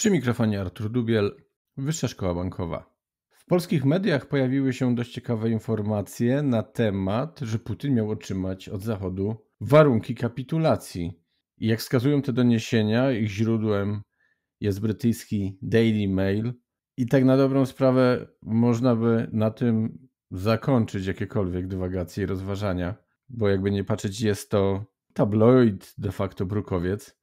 Przy mikrofonie Artur Dubiel, Wyższa Szkoła Bankowa. W polskich mediach pojawiły się dość ciekawe informacje na temat, że Putin miał otrzymać od Zachodu warunki kapitulacji. I jak wskazują te doniesienia, ich źródłem jest brytyjski Daily Mail. I tak na dobrą sprawę można by na tym zakończyć jakiekolwiek dywagacje i rozważania, bo jakby nie patrzeć, jest to tabloid de facto brukowiec.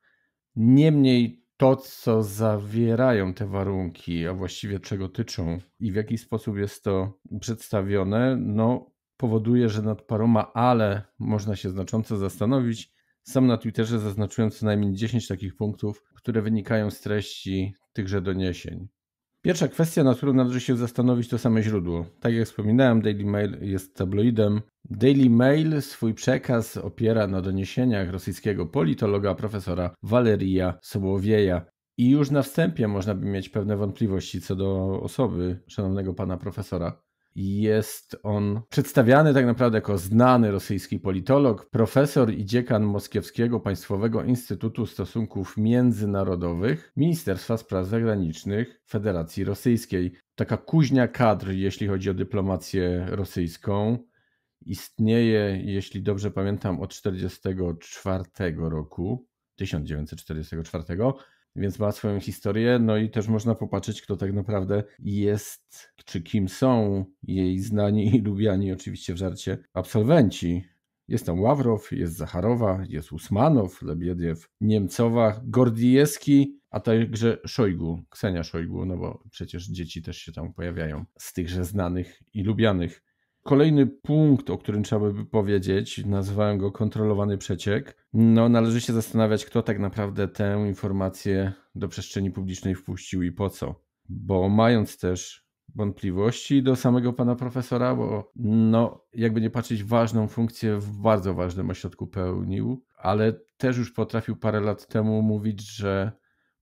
Niemniej to, co zawierają te warunki, a właściwie czego tyczą i w jaki sposób jest to przedstawione, no, powoduje, że nad paroma ale można się znacząco zastanowić. Sam na Twitterze zaznaczyłem co najmniej 10 takich punktów, które wynikają z treści tychże doniesień. Pierwsza kwestia, nad którą należy się zastanowić, to same źródło. Tak jak wspominałem, Daily Mail jest tabloidem. Daily Mail swój przekaz opiera na doniesieniach rosyjskiego politologa profesora Waleria Sołowieja. I już na wstępie można by mieć pewne wątpliwości co do osoby szanownego pana profesora. Jest on przedstawiany tak naprawdę jako znany rosyjski politolog, profesor i dziekan Moskiewskiego Państwowego Instytutu Stosunków Międzynarodowych Ministerstwa Spraw Zagranicznych Federacji Rosyjskiej. Taka kuźnia kadr, jeśli chodzi o dyplomację rosyjską, istnieje, jeśli dobrze pamiętam, od 1944 roku. 1944 więc ma swoją historię. No i też można popatrzeć, kto tak naprawdę jest, czy kim są jej znani i lubiani, oczywiście w żarcie, absolwenci. Jest tam Ławrow, jest Zacharowa, jest Usmanow, Lebiediew, Niemcowa, Gordijewski, a także Szojgu, Ksenia Szojgu, no bo przecież dzieci też się tam pojawiają z tychże znanych i lubianych Kolejny punkt, o którym trzeba by powiedzieć, nazywałem go kontrolowany przeciek. No, należy się zastanawiać, kto tak naprawdę tę informację do przestrzeni publicznej wpuścił i po co. Bo mając też wątpliwości do samego pana profesora, bo no, jakby nie patrzeć, ważną funkcję w bardzo ważnym ośrodku pełnił, ale też już potrafił parę lat temu mówić, że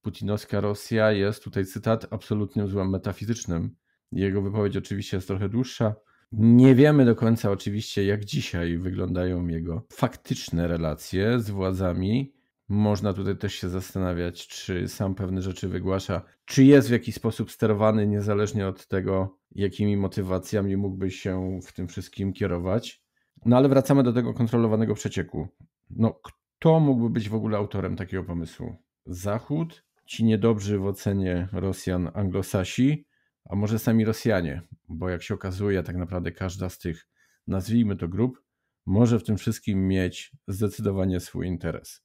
putinowska Rosja jest, tutaj cytat, absolutnym złem metafizycznym. Jego wypowiedź oczywiście jest trochę dłuższa, nie wiemy do końca oczywiście, jak dzisiaj wyglądają jego faktyczne relacje z władzami. Można tutaj też się zastanawiać, czy sam pewne rzeczy wygłasza, czy jest w jakiś sposób sterowany, niezależnie od tego, jakimi motywacjami mógłby się w tym wszystkim kierować. No ale wracamy do tego kontrolowanego przecieku. No, kto mógłby być w ogóle autorem takiego pomysłu? Zachód, ci niedobrzy w ocenie Rosjan anglosasi, a może sami Rosjanie, bo jak się okazuje, tak naprawdę każda z tych, nazwijmy to grup, może w tym wszystkim mieć zdecydowanie swój interes.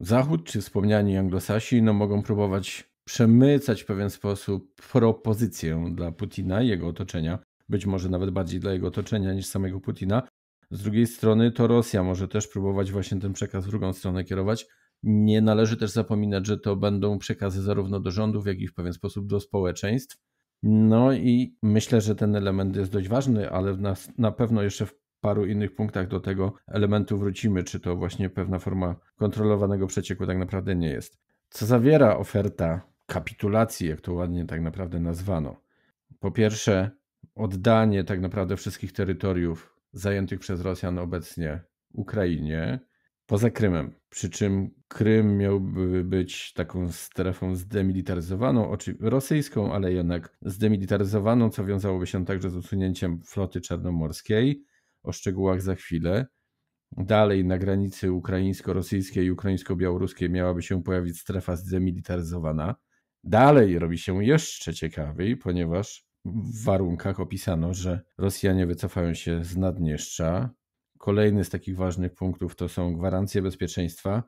Zachód czy wspomniani Anglosasi no, mogą próbować przemycać w pewien sposób propozycję dla Putina i jego otoczenia, być może nawet bardziej dla jego otoczenia niż samego Putina. Z drugiej strony to Rosja może też próbować właśnie ten przekaz w drugą stronę kierować. Nie należy też zapominać, że to będą przekazy zarówno do rządów, jak i w pewien sposób do społeczeństw no i myślę, że ten element jest dość ważny, ale nas, na pewno jeszcze w paru innych punktach do tego elementu wrócimy, czy to właśnie pewna forma kontrolowanego przecieku tak naprawdę nie jest. Co zawiera oferta kapitulacji, jak to ładnie tak naprawdę nazwano? Po pierwsze, oddanie tak naprawdę wszystkich terytoriów zajętych przez Rosjan obecnie Ukrainie, poza Krymem. Przy czym Krym miałby być taką strefą zdemilitaryzowaną, rosyjską, ale jednak zdemilitaryzowaną, co wiązałoby się także z usunięciem floty czarnomorskiej. O szczegółach za chwilę. Dalej na granicy ukraińsko-rosyjskiej i ukraińsko-białoruskiej miałaby się pojawić strefa zdemilitaryzowana. Dalej robi się jeszcze ciekawiej, ponieważ w warunkach opisano, że Rosjanie wycofają się z Naddniestrza, Kolejny z takich ważnych punktów to są gwarancje bezpieczeństwa.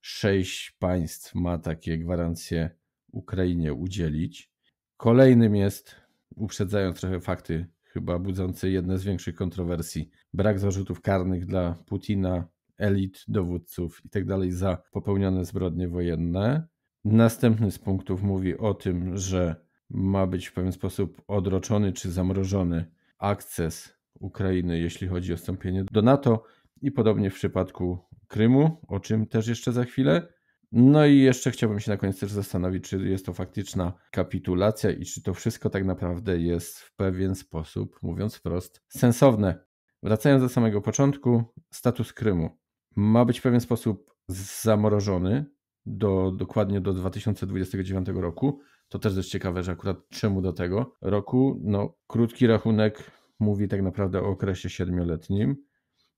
Sześć państw ma takie gwarancje Ukrainie udzielić. Kolejnym jest, uprzedzając trochę fakty, chyba budzący jedne z większych kontrowersji, brak zarzutów karnych dla Putina, elit, dowódców itd. Tak za popełnione zbrodnie wojenne. Następny z punktów mówi o tym, że ma być w pewien sposób odroczony czy zamrożony akces Ukrainy, jeśli chodzi o wstąpienie do NATO i podobnie w przypadku Krymu, o czym też jeszcze za chwilę. No i jeszcze chciałbym się na koniec też zastanowić, czy jest to faktyczna kapitulacja i czy to wszystko tak naprawdę jest w pewien sposób, mówiąc wprost, sensowne. Wracając do samego początku, status Krymu ma być w pewien sposób zamrożony do, dokładnie do 2029 roku. To też jest ciekawe, że akurat czemu do tego roku, no krótki rachunek mówi tak naprawdę o okresie siedmioletnim.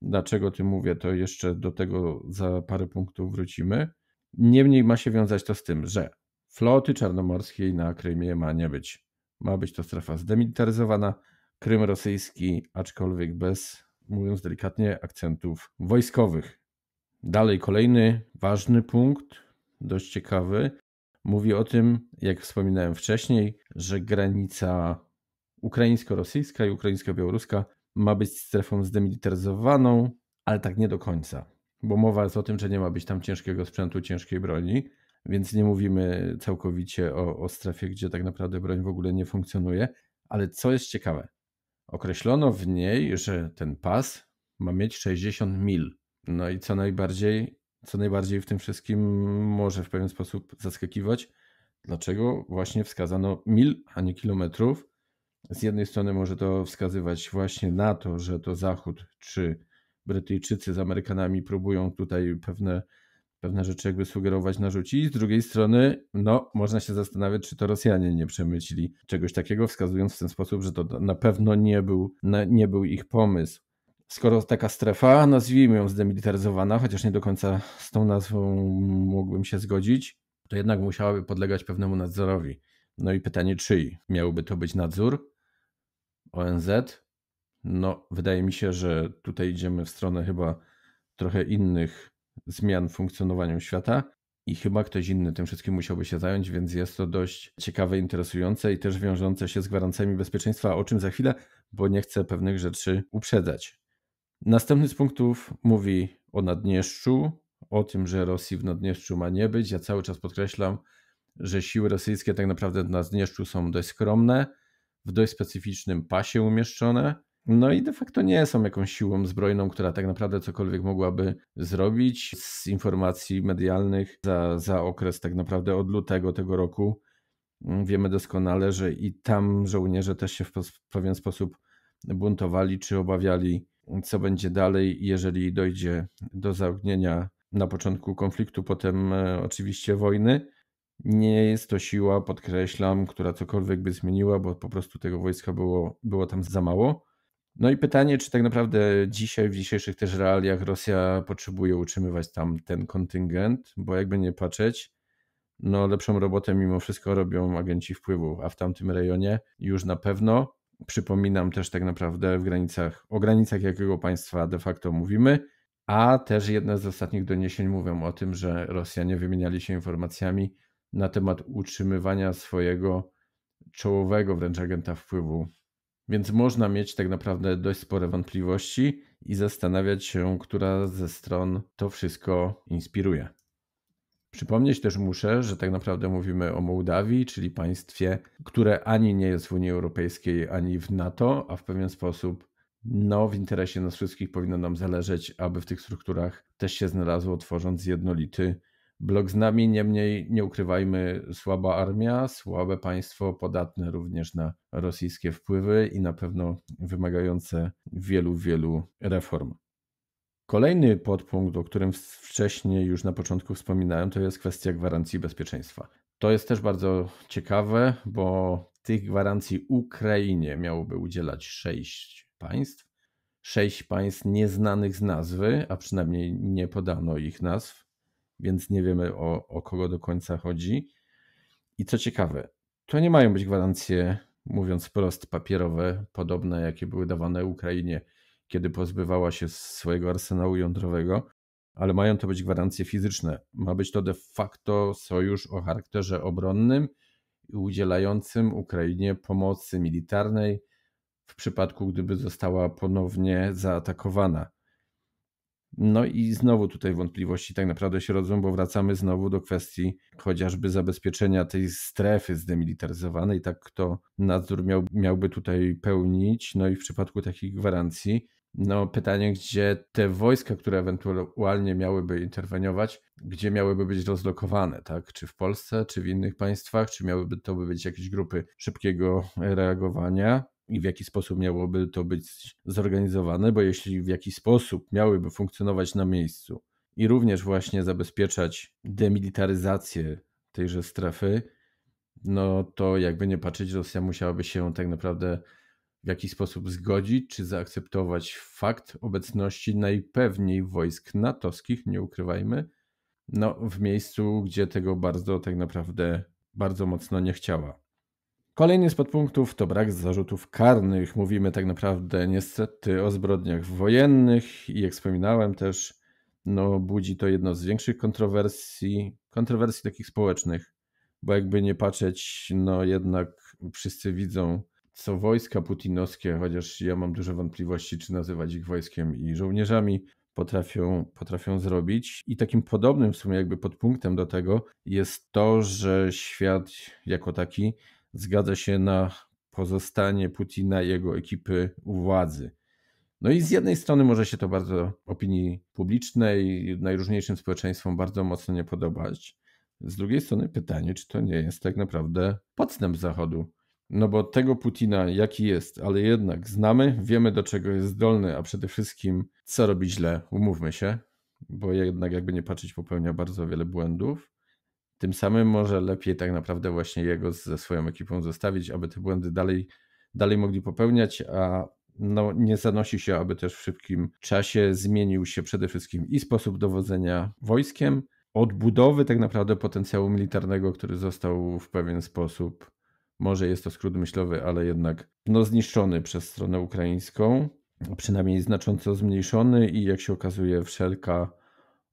Dlaczego o tym mówię, to jeszcze do tego za parę punktów wrócimy. Niemniej ma się wiązać to z tym, że floty czarnomorskiej na Krymie ma nie być. Ma być to strefa zdemilitaryzowana, Krym rosyjski, aczkolwiek bez, mówiąc delikatnie, akcentów wojskowych. Dalej kolejny ważny punkt, dość ciekawy, mówi o tym, jak wspominałem wcześniej, że granica ukraińsko-rosyjska i ukraińsko-białoruska ma być strefą zdemilitaryzowaną, ale tak nie do końca. Bo mowa jest o tym, że nie ma być tam ciężkiego sprzętu, ciężkiej broni, więc nie mówimy całkowicie o, o strefie, gdzie tak naprawdę broń w ogóle nie funkcjonuje. Ale co jest ciekawe, określono w niej, że ten pas ma mieć 60 mil. No i co najbardziej, co najbardziej w tym wszystkim może w pewien sposób zaskakiwać, dlaczego właśnie wskazano mil, a nie kilometrów, z jednej strony może to wskazywać właśnie na to, że to Zachód czy Brytyjczycy z Amerykanami próbują tutaj pewne, pewne rzeczy jakby sugerować, narzucić. Z drugiej strony, no, można się zastanawiać, czy to Rosjanie nie przemyślili czegoś takiego, wskazując w ten sposób, że to na pewno nie był, nie był ich pomysł skoro taka strefa, nazwijmy ją zdemilitaryzowana, chociaż nie do końca z tą nazwą mógłbym się zgodzić, to jednak musiałaby podlegać pewnemu nadzorowi. No i pytanie, czyj miałby to być nadzór? ONZ. No, wydaje mi się, że tutaj idziemy w stronę chyba trochę innych zmian w funkcjonowaniu świata i chyba ktoś inny tym wszystkim musiałby się zająć, więc jest to dość ciekawe, interesujące i też wiążące się z gwarancjami bezpieczeństwa, o czym za chwilę, bo nie chcę pewnych rzeczy uprzedzać. Następny z punktów mówi o Naddniestrzu, o tym, że Rosji w Naddniestrzu ma nie być. Ja cały czas podkreślam, że siły rosyjskie tak naprawdę w Naddniestrzu są dość skromne w dość specyficznym pasie umieszczone. No i de facto nie są jakąś siłą zbrojną, która tak naprawdę cokolwiek mogłaby zrobić. Z informacji medialnych za, za okres tak naprawdę od lutego tego roku wiemy doskonale, że i tam żołnierze też się w pewien sposób buntowali czy obawiali, co będzie dalej, jeżeli dojdzie do zaognienia na początku konfliktu, potem e, oczywiście wojny. Nie jest to siła, podkreślam, która cokolwiek by zmieniła, bo po prostu tego wojska było, było tam za mało. No i pytanie, czy tak naprawdę dzisiaj, w dzisiejszych też realiach, Rosja potrzebuje utrzymywać tam ten kontyngent, bo jakby nie patrzeć, no lepszą robotę mimo wszystko robią agenci wpływu, a w tamtym rejonie już na pewno, przypominam też tak naprawdę w granicach, o granicach jakiego państwa de facto mówimy, a też jedne z ostatnich doniesień mówią o tym, że Rosjanie wymieniali się informacjami na temat utrzymywania swojego czołowego wręcz agenta wpływu. Więc można mieć tak naprawdę dość spore wątpliwości i zastanawiać się, która ze stron to wszystko inspiruje. Przypomnieć też muszę, że tak naprawdę mówimy o Mołdawii, czyli państwie, które ani nie jest w Unii Europejskiej, ani w NATO, a w pewien sposób no, w interesie nas wszystkich powinno nam zależeć, aby w tych strukturach też się znalazło, tworząc jednolity blok z nami, niemniej nie ukrywajmy, słaba armia, słabe państwo, podatne również na rosyjskie wpływy i na pewno wymagające wielu, wielu reform. Kolejny podpunkt, o którym wcześniej już na początku wspominałem, to jest kwestia gwarancji bezpieczeństwa. To jest też bardzo ciekawe, bo tych gwarancji Ukrainie miałoby udzielać sześć państw. Sześć państw nieznanych z nazwy, a przynajmniej nie podano ich nazw więc nie wiemy o, o kogo do końca chodzi. I co ciekawe, to nie mają być gwarancje, mówiąc wprost, papierowe, podobne jakie były dawane Ukrainie, kiedy pozbywała się swojego arsenału jądrowego, ale mają to być gwarancje fizyczne. Ma być to de facto sojusz o charakterze obronnym i udzielającym Ukrainie pomocy militarnej w przypadku, gdyby została ponownie zaatakowana. No i znowu tutaj wątpliwości tak naprawdę się rodzą, bo wracamy znowu do kwestii chociażby zabezpieczenia tej strefy zdemilitaryzowanej, tak kto nadzór miał, miałby tutaj pełnić. No i w przypadku takich gwarancji, no pytanie, gdzie te wojska, które ewentualnie miałyby interweniować, gdzie miałyby być rozlokowane, tak? Czy w Polsce, czy w innych państwach, czy miałyby to być jakieś grupy szybkiego reagowania, i w jaki sposób miałoby to być zorganizowane, bo jeśli w jakiś sposób miałyby funkcjonować na miejscu i również właśnie zabezpieczać demilitaryzację tejże strefy, no to jakby nie patrzeć, Rosja musiałaby się tak naprawdę w jakiś sposób zgodzić czy zaakceptować fakt obecności najpewniej wojsk natowskich, nie ukrywajmy, no w miejscu, gdzie tego bardzo tak naprawdę bardzo mocno nie chciała. Kolejny z podpunktów to brak zarzutów karnych. Mówimy tak naprawdę niestety o zbrodniach wojennych i jak wspominałem też, no budzi to jedno z większych kontrowersji, kontrowersji takich społecznych, bo jakby nie patrzeć, no jednak wszyscy widzą, co wojska putinowskie, chociaż ja mam duże wątpliwości, czy nazywać ich wojskiem i żołnierzami, potrafią, potrafią zrobić. I takim podobnym w sumie jakby podpunktem do tego jest to, że świat jako taki zgadza się na pozostanie Putina i jego ekipy u władzy. No i z jednej strony może się to bardzo opinii publicznej, najróżniejszym społeczeństwom bardzo mocno nie podobać. Z drugiej strony pytanie, czy to nie jest tak naprawdę podstęp Zachodu. No bo tego Putina, jaki jest, ale jednak znamy, wiemy do czego jest zdolny, a przede wszystkim co robi źle, umówmy się, bo jednak jakby nie patrzeć popełnia bardzo wiele błędów. Tym samym może lepiej tak naprawdę właśnie jego ze swoją ekipą zostawić, aby te błędy dalej, dalej mogli popełniać, a no, nie zanosi się, aby też w szybkim czasie zmienił się przede wszystkim i sposób dowodzenia wojskiem, odbudowy tak naprawdę potencjału militarnego, który został w pewien sposób, może jest to skrót myślowy, ale jednak no, zniszczony przez stronę ukraińską, przynajmniej znacząco zmniejszony i jak się okazuje wszelka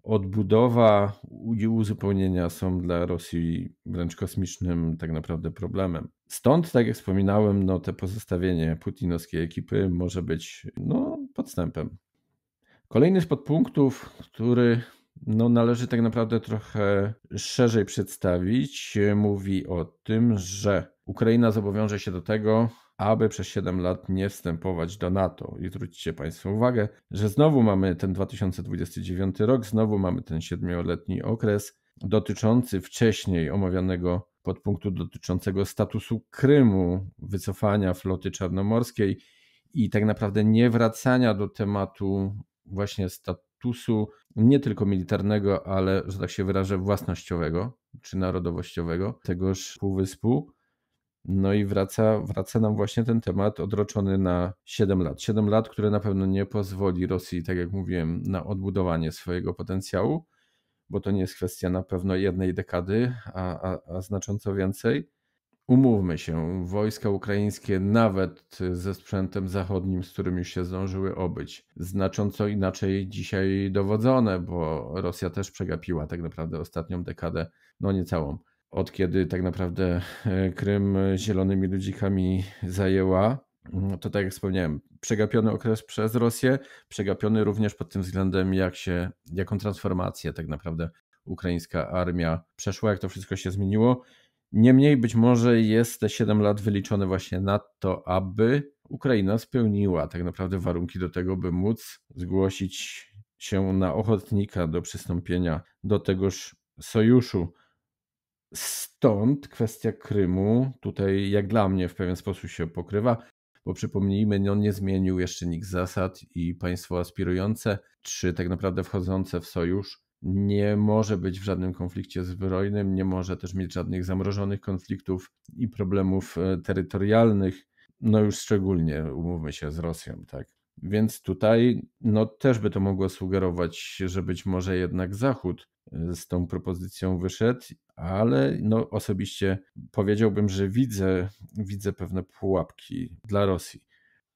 odbudowa i uzupełnienia są dla Rosji wręcz kosmicznym tak naprawdę problemem. Stąd, tak jak wspominałem, no, te pozostawienie putinowskiej ekipy może być no, podstępem. Kolejny z podpunktów, który no, należy tak naprawdę trochę szerzej przedstawić, mówi o tym, że Ukraina zobowiąże się do tego, aby przez 7 lat nie wstępować do NATO. I zwróćcie Państwo uwagę, że znowu mamy ten 2029 rok, znowu mamy ten siedmioletni okres dotyczący wcześniej omawianego podpunktu dotyczącego statusu Krymu, wycofania floty czarnomorskiej i tak naprawdę niewracania do tematu właśnie statusu nie tylko militarnego, ale, że tak się wyrażę, własnościowego czy narodowościowego tegoż półwyspu. No i wraca, wraca nam właśnie ten temat odroczony na 7 lat. 7 lat, które na pewno nie pozwoli Rosji, tak jak mówiłem, na odbudowanie swojego potencjału, bo to nie jest kwestia na pewno jednej dekady, a, a, a znacząco więcej. Umówmy się, wojska ukraińskie, nawet ze sprzętem zachodnim, z którym już się zdążyły obyć, znacząco inaczej dzisiaj dowodzone, bo Rosja też przegapiła tak naprawdę ostatnią dekadę, no niecałą od kiedy tak naprawdę e, Krym zielonymi ludzikami zajęła, mm, to tak jak wspomniałem, przegapiony okres przez Rosję, przegapiony również pod tym względem, jak się, jaką transformację tak naprawdę ukraińska armia przeszła, jak to wszystko się zmieniło. Niemniej być może jest te 7 lat wyliczone właśnie na to, aby Ukraina spełniła tak naprawdę warunki do tego, by móc zgłosić się na ochotnika do przystąpienia do tegoż sojuszu. Stąd kwestia Krymu tutaj, jak dla mnie, w pewien sposób się pokrywa, bo przypomnijmy, no nie zmienił jeszcze nikt zasad i państwo aspirujące, czy tak naprawdę wchodzące w sojusz, nie może być w żadnym konflikcie zbrojnym, nie może też mieć żadnych zamrożonych konfliktów i problemów e, terytorialnych, no już szczególnie, umówmy się, z Rosją, tak. Więc tutaj no, też by to mogło sugerować, że być może jednak Zachód e, z tą propozycją wyszedł, ale no, osobiście powiedziałbym, że widzę, widzę pewne pułapki dla Rosji.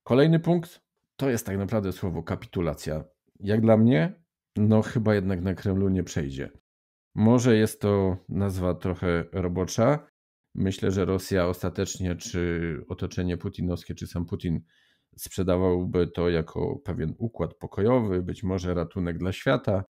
Kolejny punkt to jest tak naprawdę słowo kapitulacja. Jak dla mnie, no chyba jednak na Kremlu nie przejdzie. Może jest to nazwa trochę robocza. Myślę, że Rosja ostatecznie, czy otoczenie putinowskie, czy sam Putin sprzedawałby to jako pewien układ pokojowy, być może ratunek dla świata,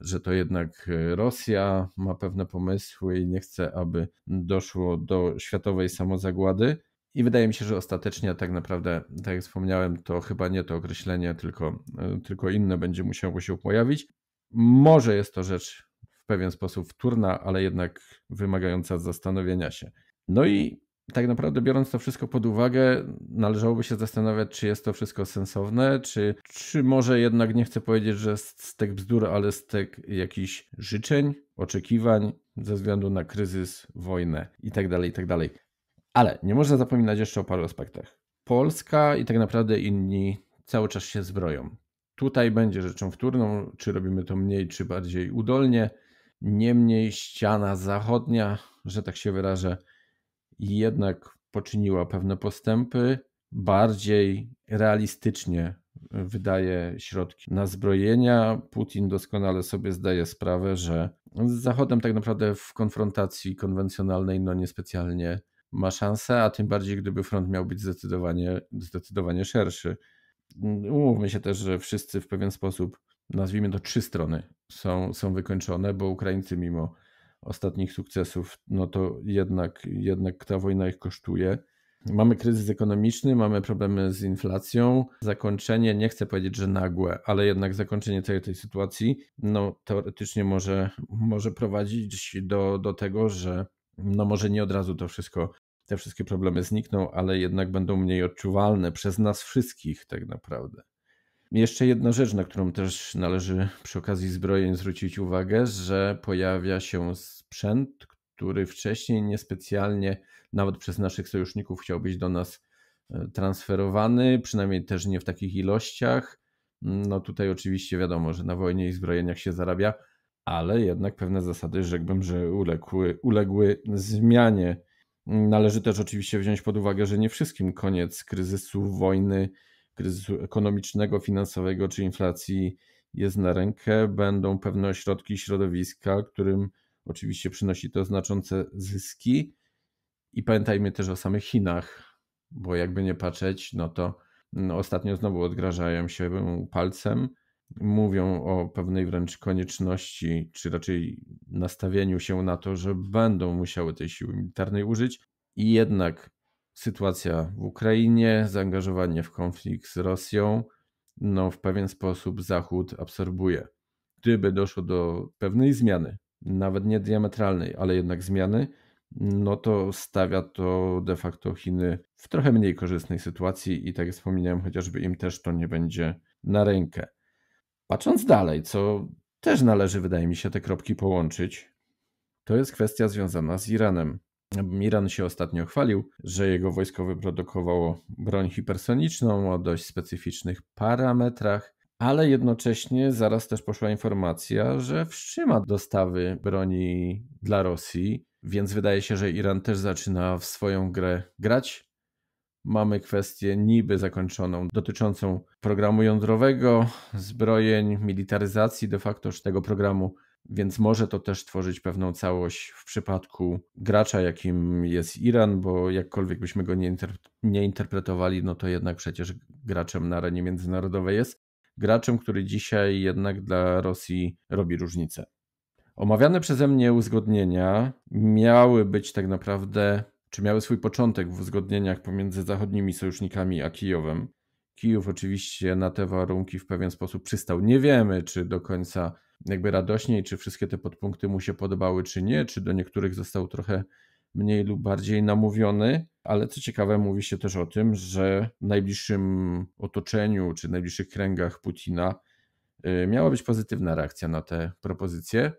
że to jednak e, Rosja ma pewne pomysły i nie chce, aby doszło do światowej samozagłady. I wydaje mi się, że ostatecznie tak naprawdę, tak jak wspomniałem, to chyba nie to określenie, tylko, e, tylko inne będzie musiało się pojawić. Może jest to rzecz w pewien sposób wtórna, ale jednak wymagająca zastanowienia się. No i tak naprawdę biorąc to wszystko pod uwagę, należałoby się zastanawiać, czy jest to wszystko sensowne, czy, czy może jednak nie chcę powiedzieć, że stek bzdur, ale stek jakichś życzeń, oczekiwań ze względu na kryzys, wojnę itd., tak itd. Tak ale nie można zapominać jeszcze o paru aspektach. Polska i tak naprawdę inni cały czas się zbroją. Tutaj będzie rzeczą wtórną, czy robimy to mniej, czy bardziej udolnie. Niemniej ściana zachodnia, że tak się wyrażę, i jednak poczyniła pewne postępy. Bardziej realistycznie e, wydaje środki na zbrojenia. Putin doskonale sobie zdaje sprawę, że z Zachodem tak naprawdę w konfrontacji konwencjonalnej no niespecjalnie ma szansę, a tym bardziej gdyby front miał być zdecydowanie, zdecydowanie szerszy. Mm, umówmy się też, że wszyscy w pewien sposób, nazwijmy to trzy strony, są, są wykończone, bo Ukraińcy mimo ostatnich sukcesów, no to jednak, jednak ta wojna ich kosztuje. Mamy kryzys ekonomiczny, mamy problemy z inflacją. Zakończenie, nie chcę powiedzieć, że nagłe, ale jednak zakończenie całej tej sytuacji, no teoretycznie może, może prowadzić do, do tego, że no może nie od razu to wszystko, te wszystkie problemy znikną, ale jednak będą mniej odczuwalne przez nas wszystkich tak naprawdę. Jeszcze jedna rzecz, na którą też należy przy okazji zbrojeń zwrócić uwagę, że pojawia się sprzęt, który wcześniej niespecjalnie, nawet przez naszych sojuszników, chciał być do nas e, transferowany, przynajmniej też nie w takich ilościach. No tutaj oczywiście wiadomo, że na wojnie i zbrojeniach się zarabia, ale jednak pewne zasady, rzekłbym, że uległy, uległy zmianie. Należy też oczywiście wziąć pod uwagę, że nie wszystkim koniec kryzysu, wojny kryzysu ekonomicznego, finansowego czy inflacji jest na rękę. Będą pewne ośrodki środowiska, którym oczywiście przynosi to znaczące zyski. I pamiętajmy też o samych Chinach, bo jakby nie patrzeć, no to mm, ostatnio znowu odgrażają się palcem. Mówią o pewnej wręcz konieczności, czy raczej nastawieniu się na to, że będą musiały tej siły militarnej użyć. I jednak sytuacja w Ukrainie, zaangażowanie w konflikt z Rosją, no w pewien sposób Zachód absorbuje. Gdyby doszło do pewnej zmiany, nawet nie diametralnej, ale jednak zmiany, no to stawia to de facto Chiny w trochę mniej korzystnej sytuacji i tak jak wspomniałem, chociażby im też to nie będzie na rękę. Patrząc dalej, co też należy, wydaje mi się, te kropki połączyć, to jest kwestia związana z Iranem. Iran się ostatnio chwalił, że jego wojsko wyprodukowało broń hipersoniczną o dość specyficznych parametrach, ale jednocześnie zaraz też poszła informacja, że wstrzyma dostawy broni dla Rosji, więc wydaje się, że Iran też zaczyna w swoją grę grać. Mamy kwestię niby zakończoną dotyczącą programu jądrowego, zbrojeń, militaryzacji de facto tego programu więc może to też tworzyć pewną całość w przypadku gracza, jakim jest Iran, bo jakkolwiek byśmy go nie, nie interpretowali, no to jednak przecież graczem na arenie międzynarodowej jest. Graczem, który dzisiaj jednak dla Rosji robi różnicę. Omawiane przeze mnie uzgodnienia miały być tak naprawdę, czy miały swój początek w uzgodnieniach pomiędzy zachodnimi sojusznikami a Kijowem. Kijów oczywiście na te warunki w pewien sposób przystał. Nie wiemy, czy do końca jakby radośniej, czy wszystkie te podpunkty mu się podobały, czy nie, czy do niektórych został trochę mniej lub bardziej namówiony, ale co ciekawe, mówi się też o tym, że w najbliższym otoczeniu czy najbliższych kręgach Putina y, miała być pozytywna reakcja na te propozycje.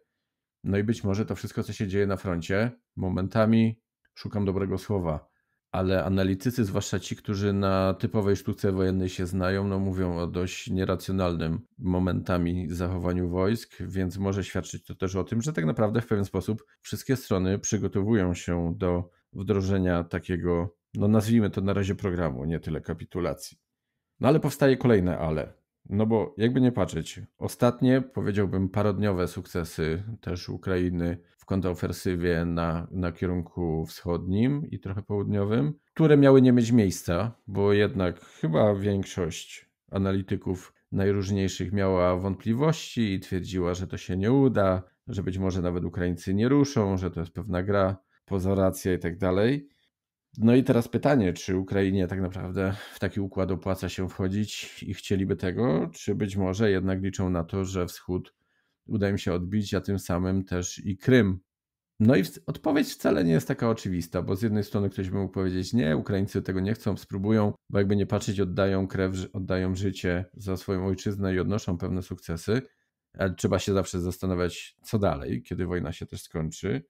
No i być może to wszystko, co się dzieje na froncie, momentami szukam dobrego słowa ale analitycy, zwłaszcza ci, którzy na typowej sztuce wojennej się znają, no mówią o dość nieracjonalnym momentami zachowaniu wojsk, więc może świadczyć to też o tym, że tak naprawdę w pewien sposób wszystkie strony przygotowują się do wdrożenia takiego, no nazwijmy to na razie programu, nie tyle kapitulacji. No ale powstaje kolejne ale. No bo jakby nie patrzeć, ostatnie powiedziałbym parodniowe sukcesy też Ukrainy w kontrofensywie na, na kierunku wschodnim i trochę południowym, które miały nie mieć miejsca, bo jednak chyba większość analityków najróżniejszych miała wątpliwości i twierdziła, że to się nie uda, że być może nawet Ukraińcy nie ruszą, że to jest pewna gra, pozoracja i tak dalej. No i teraz pytanie, czy Ukrainie tak naprawdę w taki układ opłaca się wchodzić i chcieliby tego, czy być może jednak liczą na to, że wschód uda im się odbić, a tym samym też i Krym. No i odpowiedź wcale nie jest taka oczywista, bo z jednej strony ktoś by mógł powiedzieć, nie, Ukraińcy tego nie chcą, spróbują, bo jakby nie patrzeć, oddają krew, oddają życie za swoją ojczyznę i odnoszą pewne sukcesy, ale trzeba się zawsze zastanawiać, co dalej, kiedy wojna się też skończy.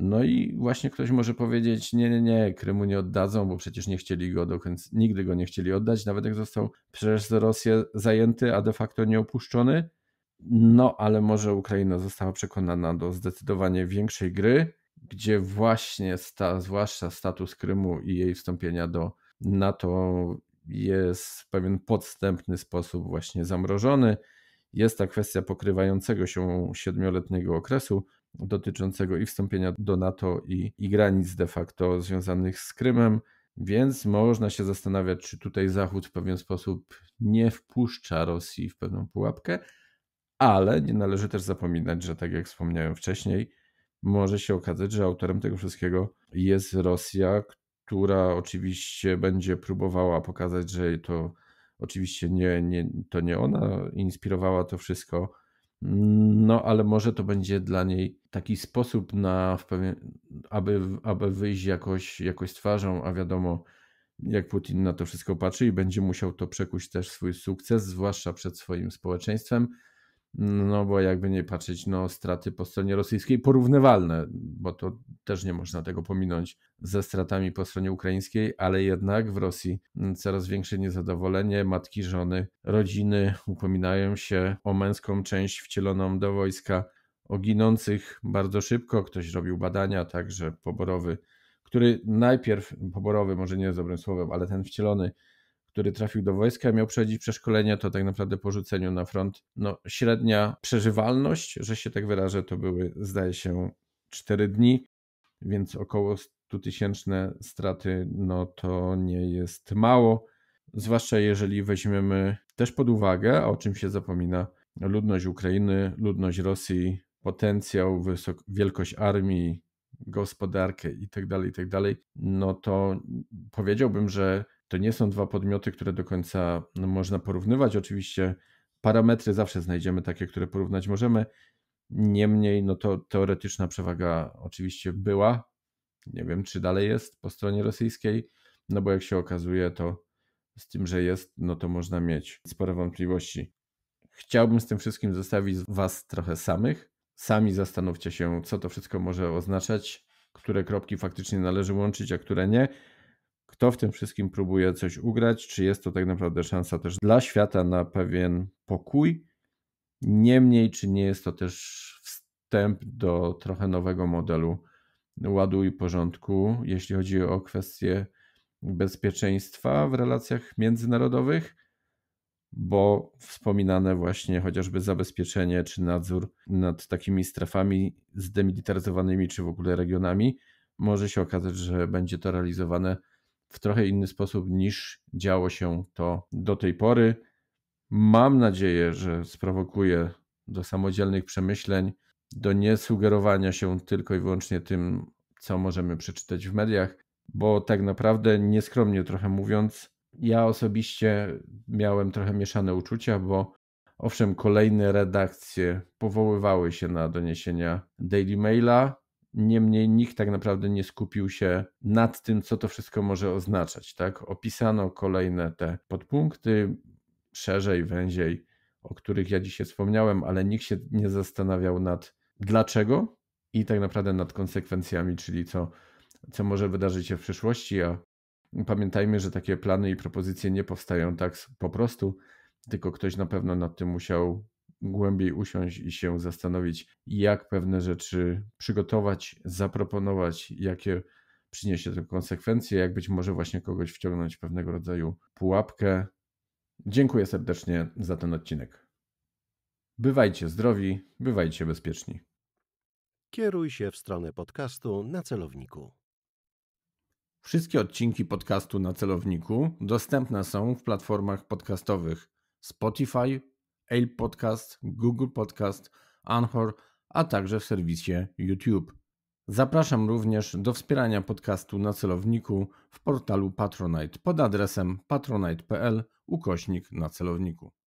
No i właśnie ktoś może powiedzieć: Nie, nie, nie, Krymu nie oddadzą, bo przecież nie chcieli go końca, nigdy go nie chcieli oddać, nawet jak został przez Rosję zajęty, a de facto nie opuszczony. No, ale może Ukraina została przekonana do zdecydowanie większej gry, gdzie właśnie sta, zwłaszcza status Krymu i jej wstąpienia do NATO jest w pewien podstępny sposób właśnie zamrożony. Jest ta kwestia pokrywającego się siedmioletniego okresu dotyczącego i wstąpienia do NATO i, i granic de facto związanych z Krymem. Więc można się zastanawiać, czy tutaj Zachód w pewien sposób nie wpuszcza Rosji w pewną pułapkę, ale nie należy też zapominać, że tak jak wspomniałem wcześniej, może się okazać, że autorem tego wszystkiego jest Rosja, która oczywiście będzie próbowała pokazać, że to oczywiście nie, nie, to nie ona inspirowała to wszystko, no, ale może to będzie dla niej taki sposób na, pewien, aby, aby wyjść jakoś, jakoś twarzą, a wiadomo, jak Putin na to wszystko patrzy i będzie musiał to przekuć też swój sukces, zwłaszcza przed swoim społeczeństwem, no bo jakby nie patrzeć, no straty po stronie rosyjskiej porównywalne, bo to też nie można tego pominąć ze stratami po stronie ukraińskiej, ale jednak w Rosji mm, coraz większe niezadowolenie. Matki, żony, rodziny upominają się o męską część wcieloną do wojska, o ginących bardzo szybko. Ktoś robił badania, także poborowy, który najpierw, poborowy, może nie jest dobrym słowem, ale ten wcielony który trafił do wojska, miał przechodzić przeszkolenia, to tak naprawdę po rzuceniu na front, no średnia przeżywalność, że się tak wyrażę, to były zdaje się 4 dni, więc około 100 tysięczne straty, no to nie jest mało, zwłaszcza jeżeli weźmiemy też pod uwagę, o czym się zapomina, ludność Ukrainy, ludność Rosji, potencjał, wysok- wielkość armii, gospodarkę itd., tak itd., tak no to powiedziałbym, że to nie są dwa podmioty, które do końca no, można porównywać. Oczywiście parametry zawsze znajdziemy takie, które porównać możemy. Niemniej, no to teoretyczna przewaga oczywiście była. Nie wiem, czy dalej jest po stronie rosyjskiej, no bo jak się okazuje, to z tym, że jest, no to można mieć spore wątpliwości. Chciałbym z tym wszystkim zostawić Was trochę samych. Sami zastanówcie się, co to wszystko może oznaczać, które kropki faktycznie należy łączyć, a które nie kto w tym wszystkim próbuje coś ugrać, czy jest to tak naprawdę szansa też dla świata na pewien pokój. Niemniej, czy nie jest to też wstęp do trochę nowego modelu ładu i porządku, jeśli chodzi o kwestie bezpieczeństwa w relacjach międzynarodowych, bo wspominane właśnie chociażby zabezpieczenie czy nadzór nad takimi strefami zdemilitaryzowanymi czy w ogóle regionami może się okazać, że będzie to realizowane w trochę inny sposób niż działo się to do tej pory. Mam nadzieję, że sprowokuje do samodzielnych przemyśleń, do niesugerowania się tylko i wyłącznie tym, co możemy przeczytać w mediach, bo tak naprawdę, nieskromnie trochę mówiąc, ja osobiście miałem trochę mieszane uczucia, bo owszem, kolejne redakcje powoływały się na doniesienia Daily Maila, Niemniej nikt tak naprawdę nie skupił się nad tym, co to wszystko może oznaczać. Tak? Opisano kolejne te podpunkty, szerzej, węziej, o których ja dzisiaj wspomniałem, ale nikt się nie zastanawiał nad dlaczego i tak naprawdę nad konsekwencjami, czyli co, co może wydarzyć się w przyszłości. A pamiętajmy, że takie plany i propozycje nie powstają tak po prostu, tylko ktoś na pewno nad tym musiał głębiej usiąść i się zastanowić, jak pewne rzeczy przygotować, zaproponować, jakie przyniesie to konsekwencje, jak być może właśnie kogoś wciągnąć w pewnego rodzaju pułapkę. Dziękuję serdecznie za ten odcinek. Bywajcie zdrowi, bywajcie bezpieczni. Kieruj się w stronę podcastu na celowniku. Wszystkie odcinki podcastu na celowniku dostępne są w platformach podcastowych Spotify, Apple Podcast, Google Podcast, Anchor, a także w serwisie YouTube. Zapraszam również do wspierania podcastu na celowniku w portalu Patronite pod adresem patronite.pl ukośnik na celowniku.